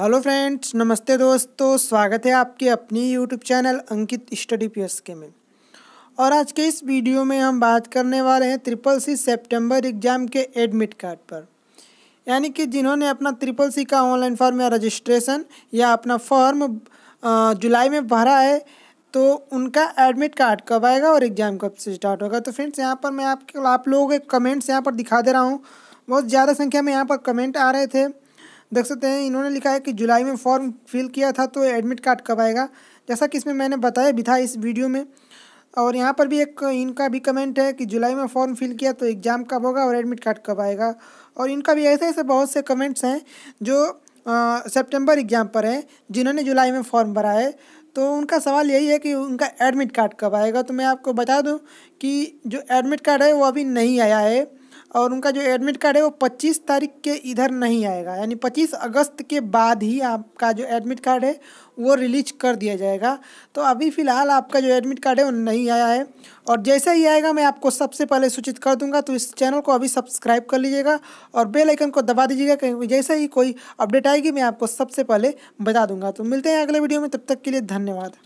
hello friends नमस्ते दोस्तों स्वागत है आपके अपनी YouTube channel Ankit study P K में और आज के इस वीडियो में हम बात करने वाले हैं ट्रिपल सी सेप्टेम्बर एग्ज़ाम के एडमिट कार्ड पर यानी कि जिन्होंने अपना ट्रिपल सी का ऑनलाइन फॉर्म या रजिस्ट्रेशन या अपना फॉर्म जुलाई में भरा है तो उनका एडमिट कार्ड कब आएगा और एग्ज़ाम कब से स्टार्ट होगा तो फ्रेंड्स यहाँ पर मैं आपके आप लोगों के कमेंट्स यहाँ पर दिखा दे रहा हूँ बहुत ज़्यादा संख्या में यहाँ पर कमेंट आ रहे थे देख सकते हैं इन्होंने लिखा है कि जुलाई में फॉर्म फिल किया था तो एडमिट कार्ड कब आएगा जैसा कि इसमें मैंने बताया भी था इस वीडियो में और यहाँ पर भी एक इनका भी कमेंट है कि जुलाई में फॉर्म फिल किया तो एग्ज़ाम कब होगा और एडमिट कार्ड कब आएगा और इनका भी ऐसे ऐसे बहुत से कमेंट्स हैं जो सेप्टेम्बर एग्ज़ाम पर हैं जिन्होंने जुलाई में फॉर्म भरा है तो उनका सवाल यही है कि उनका एडमिट कार्ड कब आएगा तो मैं आपको बता दूं कि जो एडमिट कार्ड है वो अभी नहीं आया है और उनका जो एडमिट कार्ड है वो पच्चीस तारीख के इधर नहीं आएगा यानी पच्चीस अगस्त के बाद ही आपका जो एडमिट कार्ड है वो रिलीज कर दिया जाएगा तो अभी फ़िलहाल आपका जो एडमिट कार्ड है वो नहीं आया है और जैसे ही आएगा मैं आपको सबसे पहले सूचित कर दूंगा तो इस चैनल को अभी सब्सक्राइब कर लीजिएगा और बेल आइकन को दबा दीजिएगा क्योंकि जैसे ही कोई अपडेट आएगी मैं आपको सबसे पहले बता दूंगा तो मिलते हैं अगले वीडियो में तब तक के लिए धन्यवाद